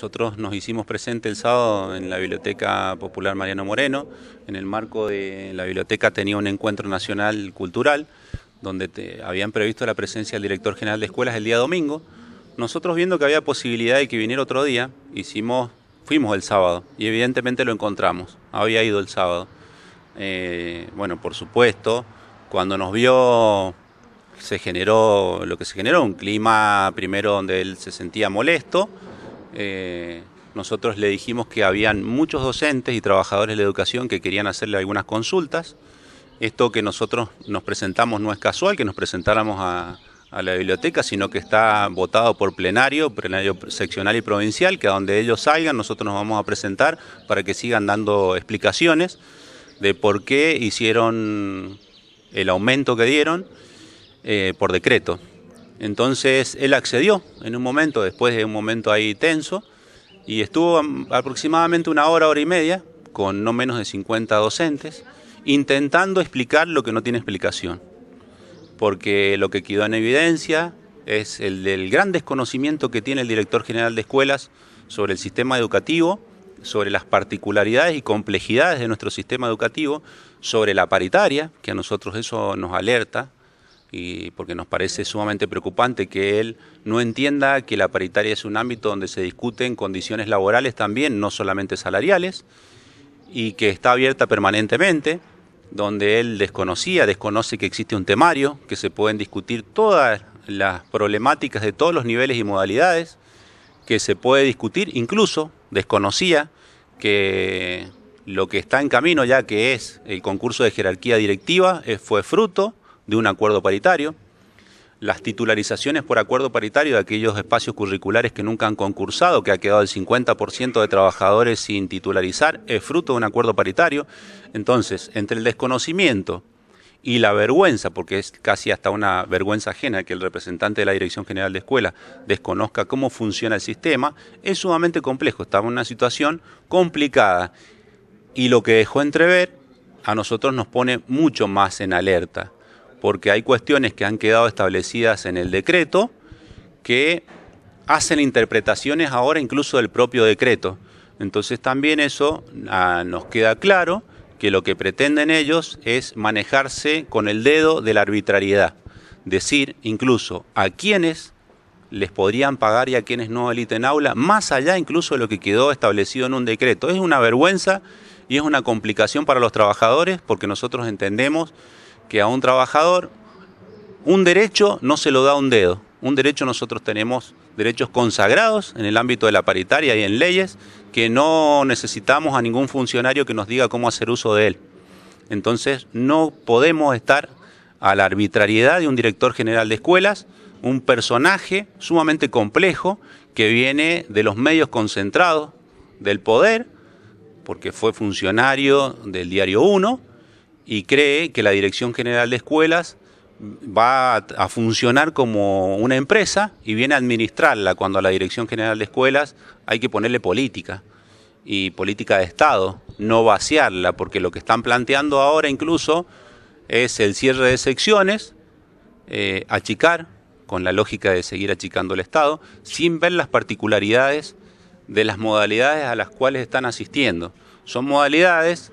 Nosotros nos hicimos presente el sábado en la Biblioteca Popular Mariano Moreno, en el marco de la biblioteca tenía un encuentro nacional cultural, donde te, habían previsto la presencia del director general de escuelas el día domingo. Nosotros viendo que había posibilidad de que viniera otro día, hicimos, fuimos el sábado y evidentemente lo encontramos, había ido el sábado. Eh, bueno, por supuesto, cuando nos vio se generó lo que se generó, un clima primero donde él se sentía molesto, eh, nosotros le dijimos que habían muchos docentes y trabajadores de educación que querían hacerle algunas consultas. Esto que nosotros nos presentamos no es casual, que nos presentáramos a, la biblioteca, sino que está votado por plenario, plenario seccional y provincial, que a donde ellos salgan nosotros nos vamos a presentar para que sigan dando explicaciones de por qué hicieron el aumento que dieron eh, por decreto. Entonces él accedió en un momento, después de un momento ahí tenso, y estuvo aproximadamente una hora, hora y media, con no menos de 50 docentes, intentando explicar lo que no tiene explicación. Porque lo que quedó en evidencia es el del gran desconocimiento que tiene el director general de escuelas sobre el sistema educativo, sobre las particularidades y complejidades de nuestro sistema educativo, sobre la paritaria, que a nosotros eso nos alerta, y porque nos parece sumamente preocupante que él no entienda que la paritaria es un ámbito donde se discuten condiciones laborales también, no solamente salariales, y que está abierta permanentemente, donde él desconocía, desconoce que existe un temario, que se pueden discutir todas las problemáticas de todos los niveles y modalidades, que se puede discutir, incluso desconocía que lo que está en camino ya que es el concurso de jerarquía directiva eh, fue fruto de un acuerdo paritario, las titularizaciones por acuerdo paritario de aquellos espacios curriculares que nunca han concursado, que ha quedado el 50% de trabajadores sin titularizar, es fruto de un acuerdo paritario. Entonces, entre el desconocimiento y la vergüenza, porque es casi hasta una vergüenza ajena que el representante de la Dirección General de Escuela desconozca cómo funciona el sistema, es sumamente complejo. Estamos en una situación complicada y lo que dejó entrever a nosotros nos pone mucho más en alerta porque hay cuestiones que han quedado establecidas en el decreto que hacen interpretaciones ahora incluso del propio decreto. Entonces también eso ah, nos queda claro que lo que pretenden ellos es manejarse con el dedo de la arbitrariedad, decir incluso a quienes les podrían pagar y a quienes no eliten aula, más allá incluso de lo que quedó establecido en un decreto. Es una vergüenza y es una complicación para los trabajadores porque nosotros entendemos que a un trabajador un derecho no se lo da un dedo. Un derecho nosotros tenemos derechos consagrados en el ámbito de la paritaria y en leyes que no necesitamos a ningún funcionario que nos diga cómo hacer uso de él. Entonces no podemos estar a la arbitrariedad de un director general de escuelas, un personaje sumamente complejo que viene de los medios concentrados del poder, porque fue funcionario del diario 1, y cree que la Dirección General de Escuelas va a, funcionar como una empresa y viene a administrarla cuando a la Dirección General de Escuelas hay que ponerle política y política de Estado, no vaciarla, porque lo que están planteando ahora incluso es el cierre de secciones, eh, achicar, con la lógica de seguir achicando el Estado, sin ver las particularidades de las modalidades a las cuales están asistiendo. Son modalidades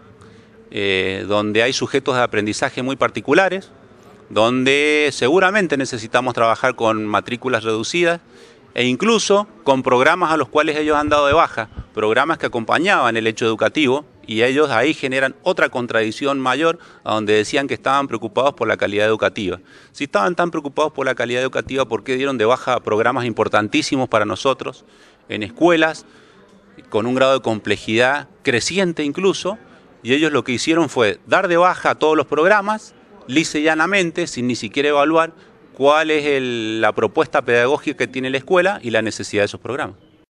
eh, donde hay sujetos de aprendizaje muy particulares, donde seguramente necesitamos trabajar con matrículas reducidas e incluso con programas a los cuales ellos han dado de baja, programas que acompañaban el hecho educativo y ellos ahí generan otra contradicción mayor a donde decían que estaban preocupados por la calidad educativa. Si estaban tan preocupados por la calidad educativa, ¿por qué dieron de baja programas importantísimos para nosotros en escuelas con un grado de complejidad creciente incluso? Y ellos lo que hicieron fue dar de baja a todos los programas, lice llanamente, sin ni siquiera evaluar cuál es la propuesta pedagógica que tiene la escuela y la necesidad de esos programas.